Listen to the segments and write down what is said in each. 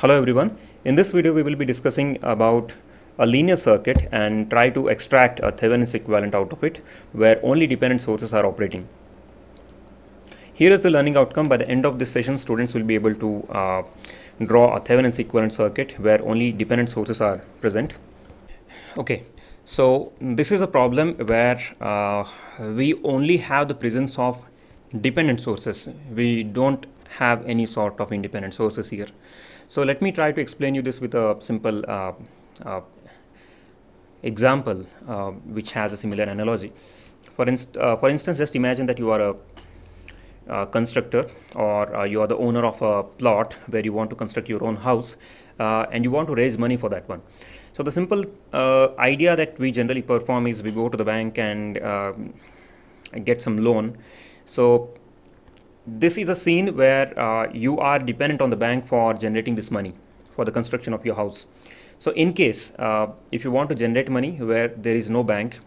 Hello everyone. In this video we will be discussing about a linear circuit and try to extract a Thevenin's equivalent out of it where only dependent sources are operating. Here is the learning outcome. By the end of this session students will be able to uh, draw a Thevenin's equivalent circuit where only dependent sources are present. Okay. So this is a problem where uh, we only have the presence of dependent sources. We don't have any sort of independent sources here. So let me try to explain you this with a simple uh, uh, example uh, which has a similar analogy. For, inst uh, for instance, just imagine that you are a, a uh, constructor or uh, you are the owner of a plot where you want to construct your own house and you want to raise money for that one. So the simple idea that we generally perform is we go to the bank and get some loan. So this is a scene where uh, you are dependent on the bank for generating this money for the construction of your house. So in case uh, if you want to generate money where there is no bank,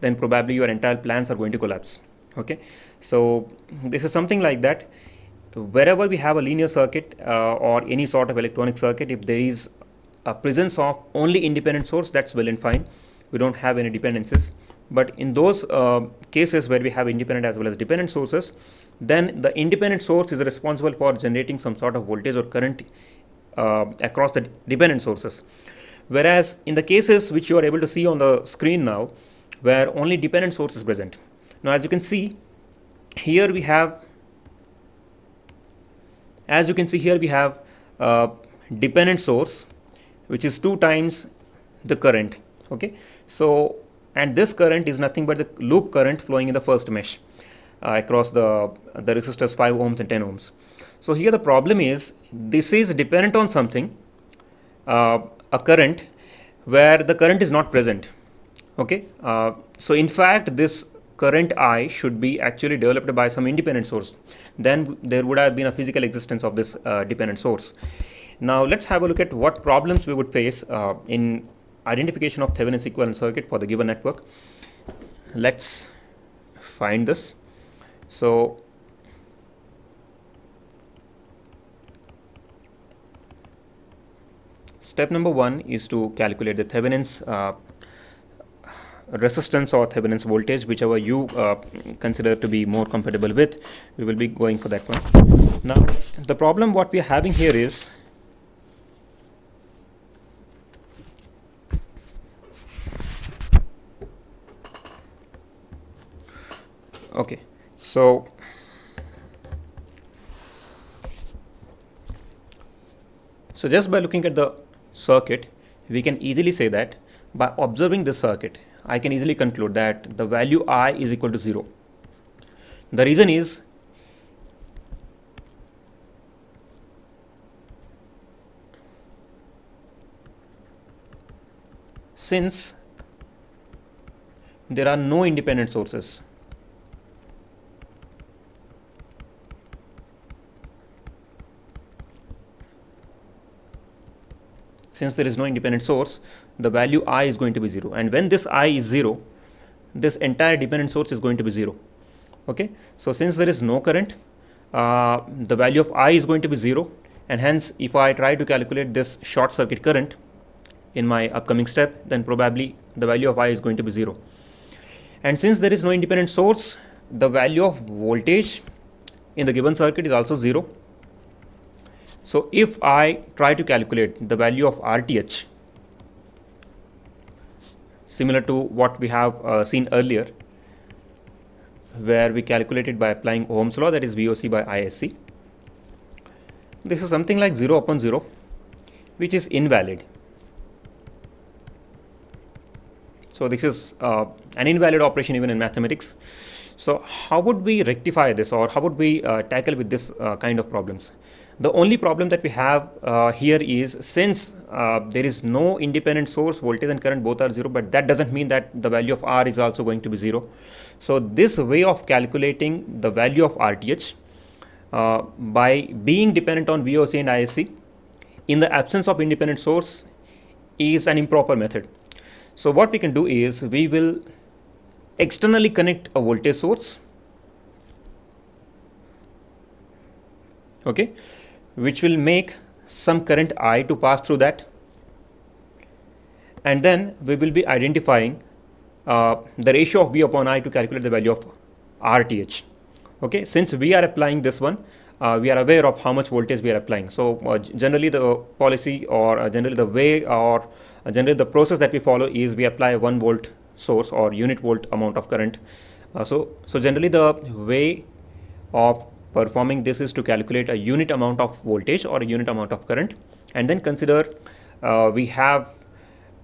then probably your entire plans are going to collapse. Okay, so this is something like that. Wherever we have a linear circuit uh, or any sort of electronic circuit, if there is a presence of only independent source, that's well and fine. We don't have any dependencies. But in those uh, cases where we have independent as well as dependent sources, then the independent source is responsible for generating some sort of voltage or current uh, across the dependent sources. Whereas in the cases which you are able to see on the screen now, where only dependent source is present. Now as you can see, here we have, as you can see here we have a uh, dependent source which is two times the current okay so and this current is nothing but the loop current flowing in the first mesh uh, across the, the resistors 5 ohms and 10 ohms. So here the problem is this is dependent on something, uh, a current where the current is not present. Okay, uh, so in fact this current I should be actually developed by some independent source. Then there would have been a physical existence of this uh, dependent source. Now let's have a look at what problems we would face uh, in identification of Thevenin's equivalent circuit for the given network. Let's find this. So step number one is to calculate the Thevenin's uh, resistance or Thevenin's voltage, whichever you uh, consider to be more compatible with. We will be going for that one. Now, the problem what we are having here is okay so so just by looking at the circuit we can easily say that by observing this circuit I can easily conclude that the value i is equal to 0 the reason is since there are no independent sources since there is no independent source, the value i is going to be 0. And when this i is 0, this entire dependent source is going to be 0. Okay. So since there is no current, uh, the value of i is going to be 0. And hence, if I try to calculate this short circuit current in my upcoming step, then probably the value of i is going to be 0. And since there is no independent source, the value of voltage in the given circuit is also 0 so if I try to calculate the value of RTH, similar to what we have uh, seen earlier, where we calculated by applying Ohm's law, that is VOC by ISC. This is something like 0 upon 0, which is invalid. So this is uh, an invalid operation even in mathematics. So how would we rectify this or how would we uh, tackle with this uh, kind of problems? The only problem that we have uh, here is since uh, there is no independent source, voltage and current both are zero, but that doesn't mean that the value of R is also going to be zero. So this way of calculating the value of RTH uh, by being dependent on VOC and ISC in the absence of independent source is an improper method. So what we can do is we will externally connect a voltage source okay which will make some current I to pass through that and then we will be identifying uh, the ratio of V upon I to calculate the value of RTH. Okay, since we are applying this one, uh, we are aware of how much voltage we are applying. So uh, generally the policy or uh, generally the way or uh, generally the process that we follow is we apply one volt source or unit volt amount of current. Uh, so, so generally the way of performing this is to calculate a unit amount of voltage or a unit amount of current and then consider uh, we have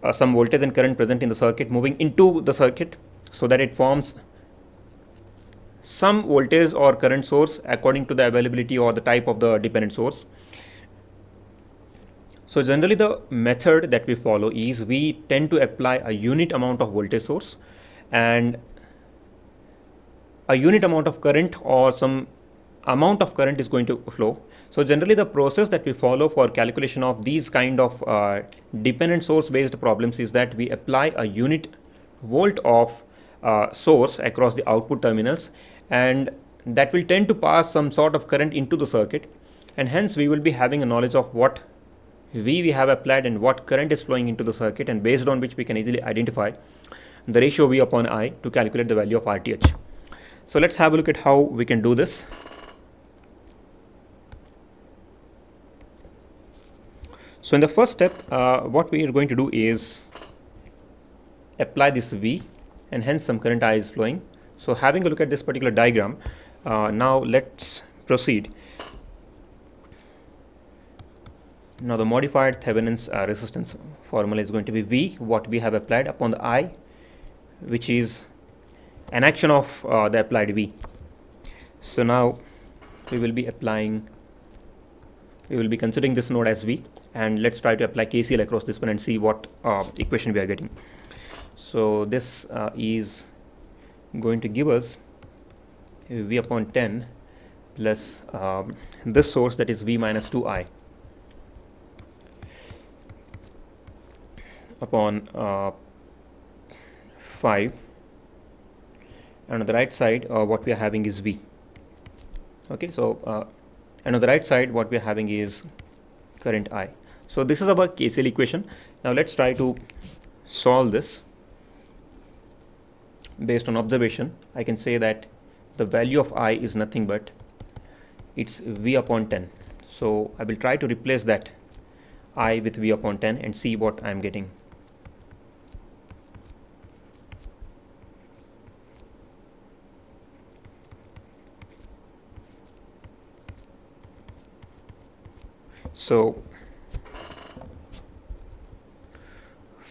uh, some voltage and current present in the circuit moving into the circuit so that it forms some voltage or current source according to the availability or the type of the dependent source. So generally the method that we follow is we tend to apply a unit amount of voltage source and a unit amount of current or some amount of current is going to flow. So generally the process that we follow for calculation of these kind of uh, dependent source based problems is that we apply a unit volt of uh, source across the output terminals and that will tend to pass some sort of current into the circuit and hence we will be having a knowledge of what V we have applied and what current is flowing into the circuit and based on which we can easily identify the ratio V upon I to calculate the value of RTH. So let's have a look at how we can do this. So in the first step, uh, what we are going to do is apply this V and hence some current I is flowing. So having a look at this particular diagram, uh, now let's proceed. Now the modified Thevenin's uh, resistance formula is going to be V, what we have applied upon the I, which is an action of uh, the applied V. So now we will be applying, we will be considering this node as V and let's try to apply KCL across this one and see what uh, equation we are getting. So this uh, is going to give us V upon 10 plus um, this source that is V minus 2i upon uh, 5 uh, uh, and on the right side what we are having is V okay so and on the right side what we are having is current I. So this is our KCL equation. Now let's try to solve this. Based on observation, I can say that the value of I is nothing but it's V upon 10. So I will try to replace that I with V upon 10 and see what I'm getting. so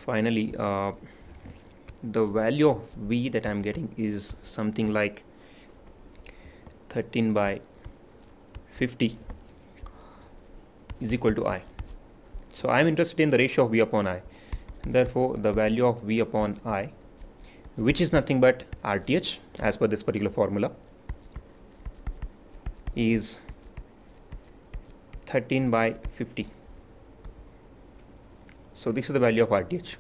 finally uh, the value of V that I'm getting is something like 13 by 50 is equal to I so I am interested in the ratio of V upon I therefore the value of V upon I which is nothing but RTH as per this particular formula is 13 by 50 so this is the value of RTH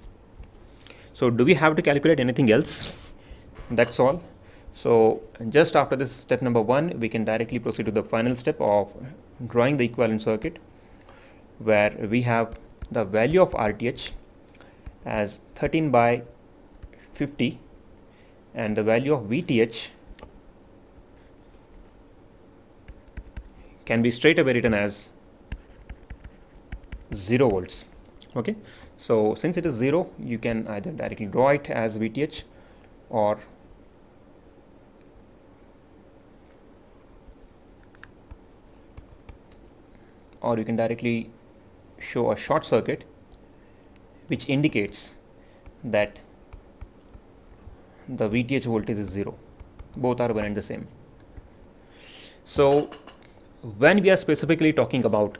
so do we have to calculate anything else that's all so just after this step number one we can directly proceed to the final step of drawing the equivalent circuit where we have the value of RTH as 13 by 50 and the value of VTH can be straight away written as 0 volts okay so since it is 0 you can either directly draw it as VTH or or you can directly show a short circuit which indicates that the VTH voltage is 0 both are one and the same so when we are specifically talking about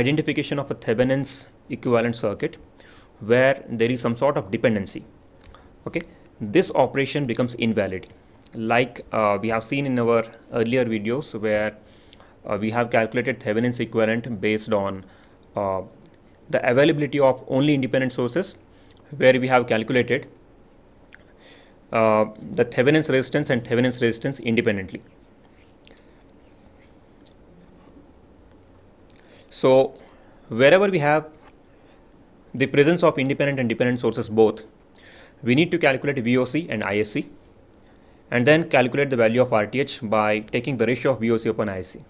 identification of a Thevenin's equivalent circuit where there is some sort of dependency. Okay, this operation becomes invalid. Like uh, we have seen in our earlier videos where uh, we have calculated Thevenin's equivalent based on uh, the availability of only independent sources where we have calculated uh, the Thevenin's resistance and Thevenin's resistance independently. So wherever we have the presence of independent and dependent sources both, we need to calculate VOC and ISC and then calculate the value of RTH by taking the ratio of VOC upon ISC.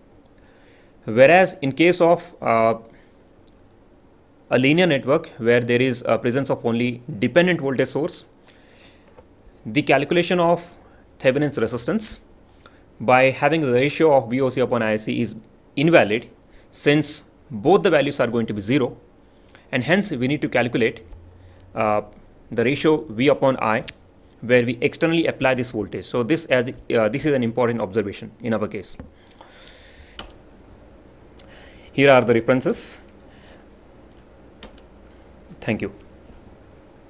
Whereas in case of uh, a linear network where there is a presence of only dependent voltage source, the calculation of Thevenin's resistance by having the ratio of VOC upon ISC is invalid since both the values are going to be 0 and hence we need to calculate uh, the ratio V upon I where we externally apply this voltage. So this, as, uh, this is an important observation in our case. Here are the references. Thank you.